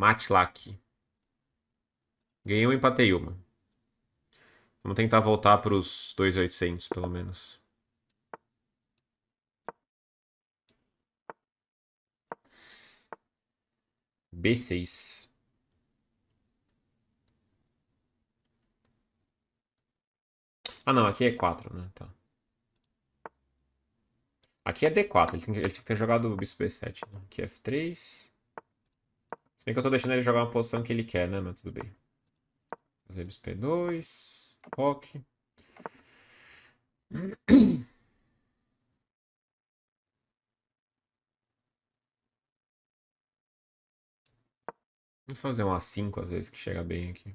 Matlack. Ganhei uma, empatei uma. Vamos tentar voltar para os 2.800, pelo menos. B6. Ah, não. Aqui é 4, né? Tá. Aqui é D4. Ele tinha que ter jogado o bispo B7. Né? Aqui é F3. Se bem que eu tô deixando ele jogar uma posição que ele quer, né? Mas tudo bem. Fazer os P2. Rock. Vamos fazer um A5 às vezes que chega bem aqui.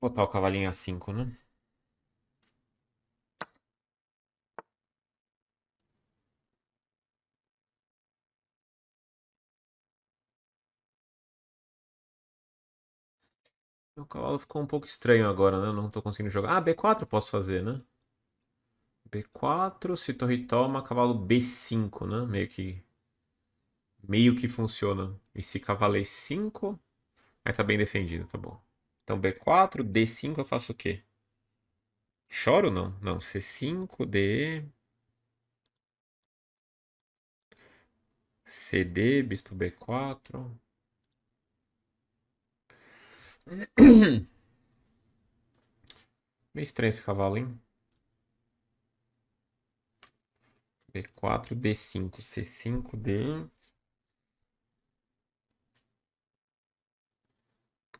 botar o cavalinho a 5, né? Meu cavalo ficou um pouco estranho agora, né? não tô conseguindo jogar. Ah, B4 posso fazer, né? B4, se torre toma, cavalo B5, né? Meio que... Meio que funciona. E se cavalo E5... É aí tá bem defendido, tá bom. Então, B4, D5 eu faço o quê? Choro ou não? Não, C5, D... CD, bispo B4... Meio estranho esse cavalo, hein? B4, D5, C5, D...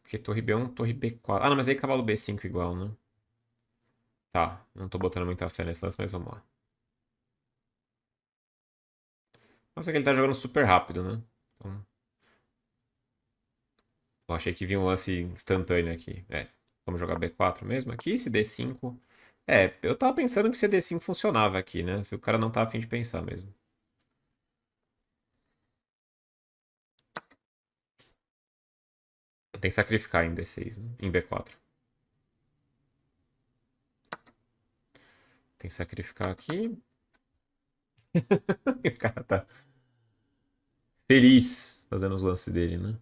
Porque torre B1, é torre B4. Ah, não, mas aí cavalo B5 igual, né? Tá, não tô botando muita fé nesse lance, mas vamos lá. Nossa, que ele tá jogando super rápido, né? Então... Bom, achei que vinha um lance instantâneo aqui. É, vamos jogar B4 mesmo aqui. Se D5... É, eu tava pensando que se D5 funcionava aqui, né? Se o cara não tá afim de pensar mesmo. tem que sacrificar em D6, né? em B4. Tem que sacrificar aqui. o cara tá feliz fazendo os lances dele, né?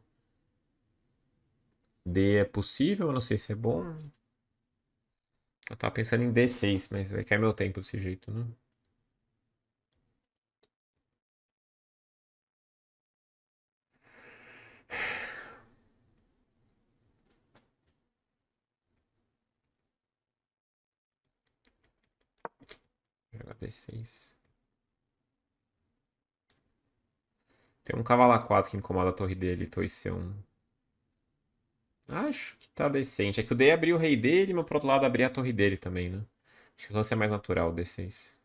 D é possível, eu não sei se é bom. Eu tava pensando em D6, mas vai cair é meu tempo desse jeito, né? D6. Tem um cavalo a 4 que incomoda a torre dele, torre C1. Acho que tá decente. É que o D abriu o rei dele, mas pro outro lado abriu a torre dele também, né? Acho que o lance é mais natural o D6.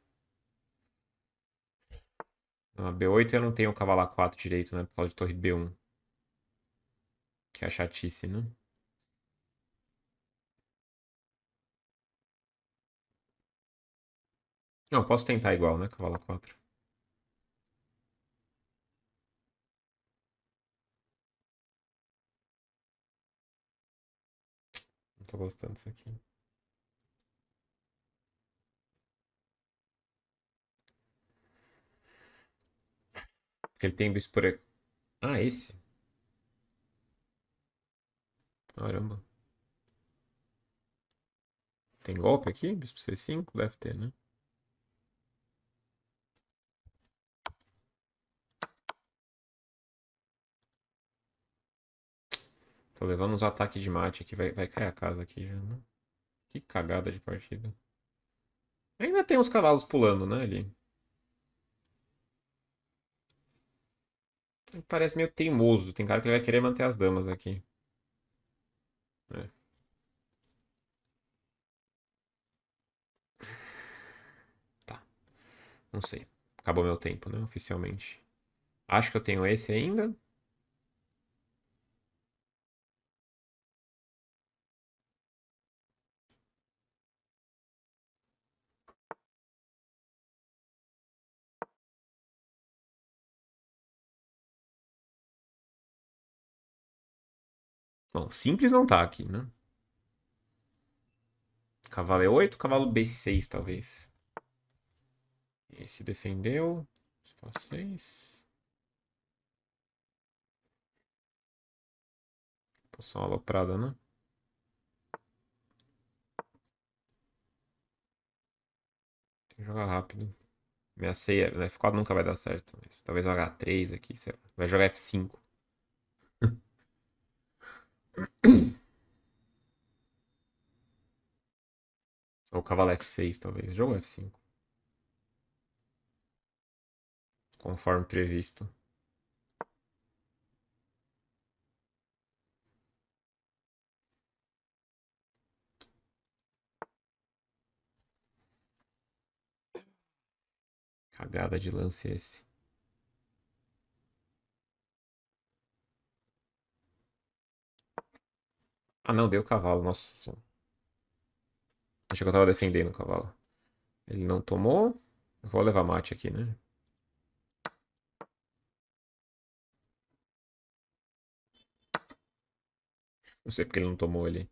Não, B8 eu não tenho o cavalo 4 direito, né? Por causa de torre B1. Que é a chatice, né? Não, posso tentar igual, né? Cavalo 4. Não tô gostando disso aqui. Porque ele tem bispo por... Ah, esse? Caramba. Tem golpe aqui? Bispo C5 deve ter, né? Tô levando uns ataques de mate aqui. Vai, vai cair a casa aqui já, né? Que cagada de partida. Ainda tem uns cavalos pulando, né, ali. parece meio teimoso. Tem cara que ele vai querer manter as damas aqui. É. Tá. Não sei. Acabou meu tempo, né? Oficialmente. Acho que eu tenho esse ainda. Bom, simples não tá aqui, né? Cavalo E8, é cavalo B6, talvez. Esse defendeu. Espaço 6. Poção aloprada, né? Tem que jogar rápido. Minha ceia, F4 nunca vai dar certo. Mas talvez o H3 aqui, sei lá. Vai jogar F5. Ou cavalo F6, talvez. Jogo F5. Conforme previsto. Cagada de lance esse. Ah não, deu o cavalo, nossa senhora. Achei que eu tava defendendo o cavalo. Ele não tomou. Eu vou levar mate aqui, né? Não sei porque ele não tomou ele.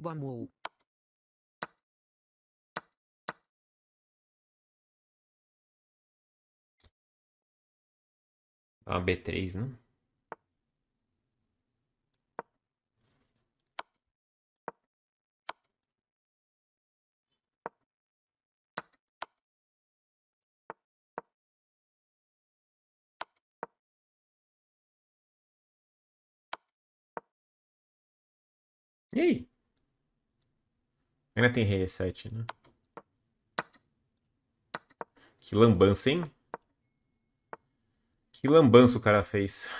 Bamou. A ah, B3, né? E aí? Ainda tem rei é E7, né? Que lambança, hein? Que lambança o cara fez.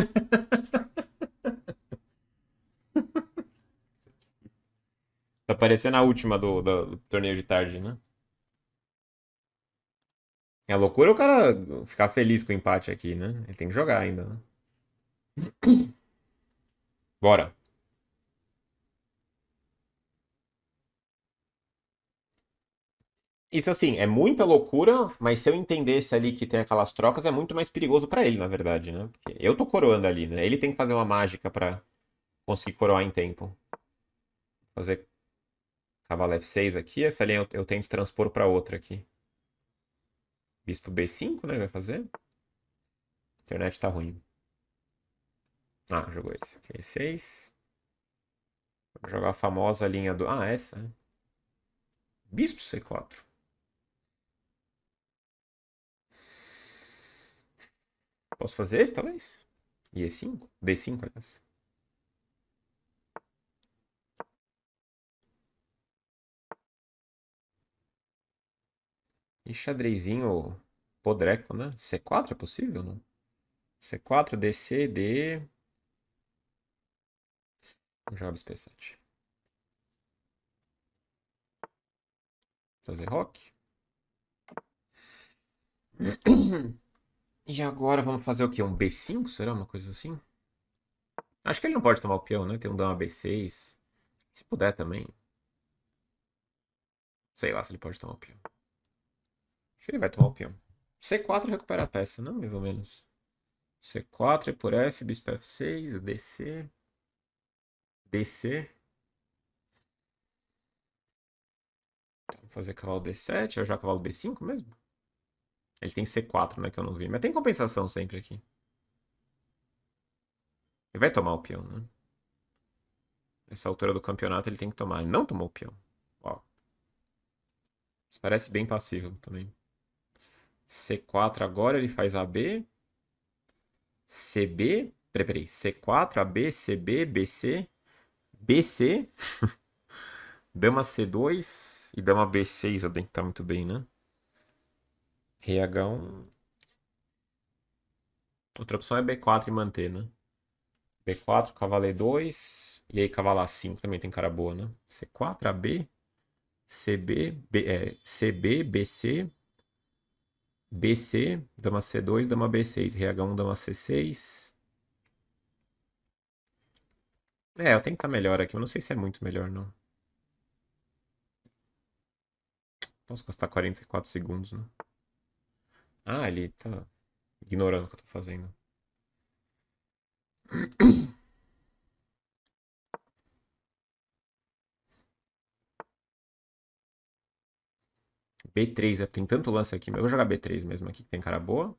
tá parecendo a última do, do, do, torneio de tarde, né? É loucura o cara ficar feliz com o empate aqui, né? Ele tem que jogar ainda, né? Bora. Isso assim, é muita loucura, mas se eu entendesse ali que tem aquelas trocas, é muito mais perigoso para ele, na verdade, né? Porque eu tô coroando ali, né? Ele tem que fazer uma mágica para conseguir coroar em tempo. Fazer cavalo F6 aqui, essa linha eu, eu tento transpor para outra aqui. Bispo B5, né? Vai fazer. A internet tá ruim. Ah, jogou esse. Ok, 6. É Vou jogar a famosa linha do... Ah, essa, né? Bispo C4. Posso fazer esse, talvez? E E5? D5, aliás. E xadrezinho podreco, né? C4 é possível, não? C4, DC, D... Jogos P7. Fazer rock. E agora vamos fazer o quê? Um B5? Será uma coisa assim? Acho que ele não pode tomar o peão, né? Tem um dama B6. Se puder também. Sei lá se ele pode tomar o peão. Acho que ele vai tomar o peão. C4 recupera a peça, não? Mais ou menos. C4 é por F, bispo F6, DC. DC. Então, vou fazer cavalo D7, eu é já cavalo B5 mesmo? Ele tem C4, né? Que eu não vi. Mas tem compensação sempre aqui. Ele vai tomar o peão, né? Nessa altura do campeonato ele tem que tomar. Ele não tomou o peão. Ó. Isso parece bem passivo também. C4 agora ele faz AB. CB. Peraí, peraí. C4, AB, CB, BC. BC. dama C2 e dama B6. Eu tenho que estar tá muito bem, né? Reagão. Outra opção é B4 e manter, né? B4, cavalo E2. E aí cavalo A5 também tem cara boa, né? C4, AB, CB, B, é, CB, BC, BC, dama C2, dama B6, Reagão, dama C6. É, eu tenho que estar tá melhor aqui, eu não sei se é muito melhor, não. Posso gastar 44 segundos, né? Ah, ele tá ignorando o que eu tô fazendo. B3, né? tem tanto lance aqui. Eu vou jogar B3 mesmo aqui, que tem cara boa.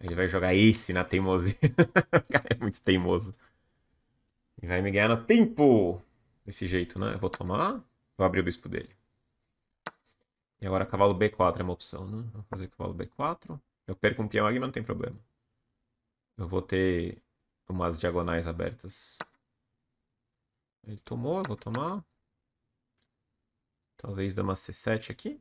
Ele vai jogar esse na teimosia. o cara é muito teimoso. E vai me ganhar no tempo. Desse jeito, né? Eu vou tomar. Vou abrir o bispo dele. E agora cavalo B4 é uma opção, né? Vou fazer cavalo B4. Eu perco um peão aqui, mas não tem problema. Eu vou ter umas diagonais abertas. Ele tomou, eu vou tomar. Talvez dê uma C7 aqui.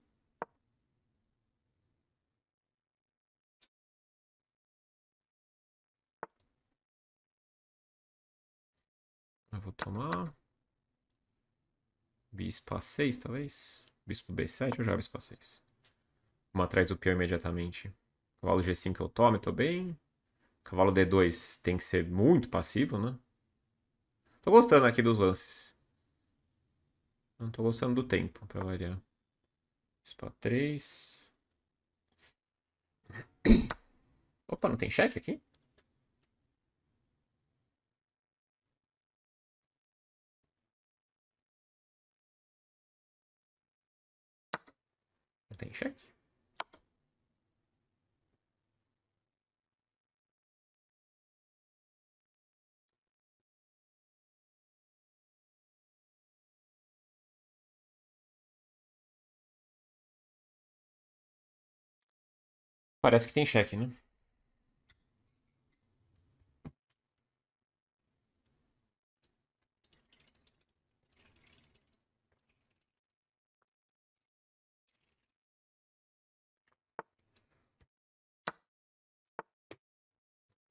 Eu vou tomar. Bispo A6, talvez? Bispo B7 ou já bispo A6? Vamos atrás do peão imediatamente. Cavalo G5 eu tomo, tô bem. Cavalo D2 tem que ser muito passivo, né? Tô gostando aqui dos lances. Não tô gostando do tempo, pra variar. Bispo A3. Opa, não tem cheque aqui? Tem cheque. Parece que tem cheque, né?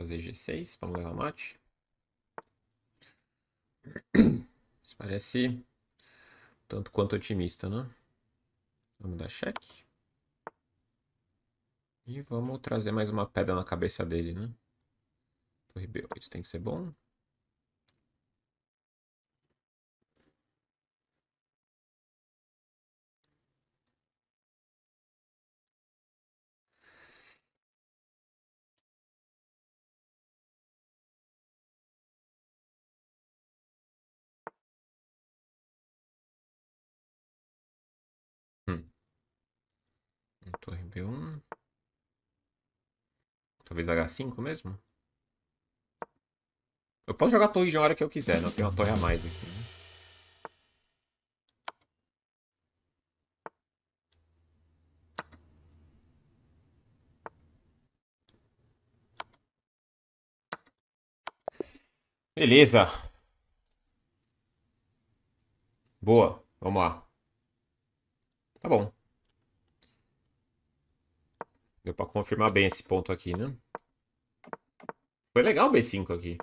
fazer G6 para não levar mate. Isso parece tanto quanto otimista, né? Vamos dar cheque. E vamos trazer mais uma pedra na cabeça dele, né? Torre B8 tem que ser bom. Talvez H5 mesmo? Eu posso jogar torre de hora que eu quiser, não né? tenho uma torre a mais aqui. Né? Beleza. Boa, vamos lá. Tá bom. Deu pra confirmar bem esse ponto aqui, né? Foi legal o B5 aqui.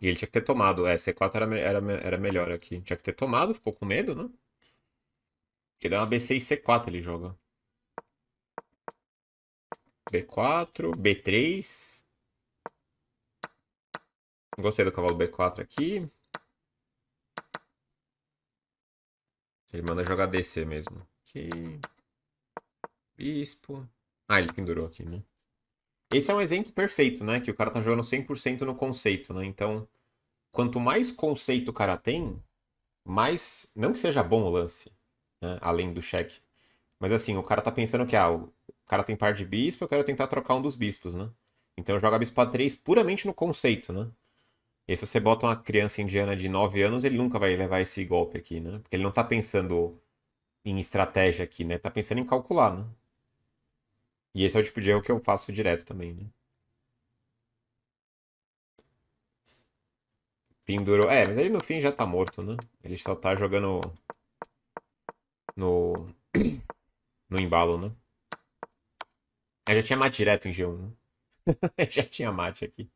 E ele tinha que ter tomado. É, C4 era, era, era melhor aqui. Tinha que ter tomado, ficou com medo, né? Porque dá uma B6 e C4 ele joga. B4, B3. Gostei do cavalo B4 aqui. Ele manda jogar DC mesmo. Aqui. Bispo. Ah, ele pendurou aqui, né? Esse é um exemplo perfeito, né? Que o cara tá jogando 100% no conceito, né? Então, quanto mais conceito o cara tem, mais. Não que seja bom o lance, né? além do cheque. Mas assim, o cara tá pensando que, ah, o cara tem par de bispo, eu quero tentar trocar um dos bispos, né? Então joga bispo a 3 puramente no conceito, né? E se você bota uma criança indiana de 9 anos, ele nunca vai levar esse golpe aqui, né? Porque ele não tá pensando em estratégia aqui, né? Tá pensando em calcular, né? E esse é o tipo de erro que eu faço direto também, né? Pendurou. É, mas aí no fim já tá morto, né? Ele só tá jogando no. no embalo, né? Eu já tinha mate direto em G1, né? já tinha mate aqui.